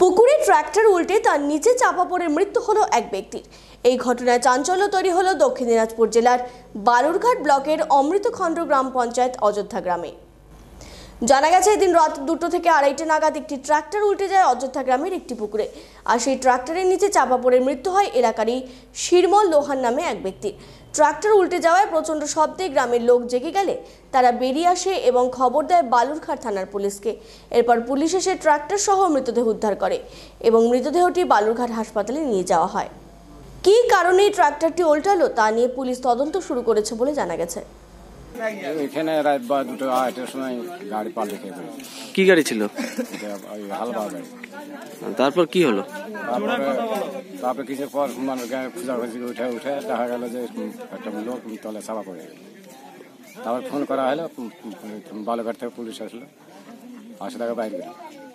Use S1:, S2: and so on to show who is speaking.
S1: পুকুরে ট্র্যাক্টর উল্টে তার নিচে চাপা পড়ে মৃত্যু হলো এক ব্যক্তির এই ঘটনায় চাঞ্চল্য তৈরি হলো দক্ষিণ দিনাজপুর জেলার বারুরঘাট ব্লকের অমৃতখণ্ড গ্রাম পঞ্চায়েত অযোধ্যা গ্রামে জানা গেছে এদিন রাত দুটো থেকে আড়াইটে নাগাদ একটি ট্রাক্টর উল্টে যায় অযোধ্যা গ্রামের একটি পুকুরে আর সেই ট্রাক্টরের নিচে চাপা পড়ে মৃত্যু হয় এলাকারই শিরমল লোহান নামে এক ব্যক্তি ট্রাক্টর উল্টে যাওয়ায় প্রচণ্ড শব্দে গ্রামের লোক জেগে গেলে তারা বেরিয়ে আসে এবং খবর দেয় বালুরঘাট থানার পুলিশকে এরপর পুলিশ এসে ট্রাক্টর সহ মৃতদেহ উদ্ধার করে এবং মৃতদেহটি বালুরঘাট হাসপাতালে নিয়ে যাওয়া হয় কী কারণে ট্রাক্টরটি উল্টালো তা নিয়ে পুলিশ তদন্ত শুরু করেছে বলে জানা গেছে
S2: এখানে রাত বা দুটো আড়াইটার সময় গাড়ি পাল খেয়ে পড়েছে কি গাড়ি ছিল এটা ওই হালবা গাড়ি
S3: তারপর কি হলো
S2: তারপরে তারপরে কিছু পর মানে গায়ে খোঁজাখুঁজি উঠে উঠে দেখা গেল যে একটা লোক তলে চাপা পড়ে গেল তারপর ফোন করা হলো বালুঘাট থেকে পুলিশ আসলো আসে তাকে বাইরে গেল